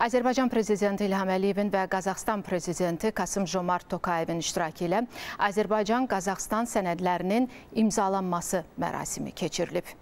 Azərbaycan Prezidenti İlham Əliyevin və Qazaxstan Prezidenti Kasım Jomart Tokayevin iştirakı ilə Azərbaycan-Qazaxstan sənədlərinin imzalanması mərasimi keçirilib.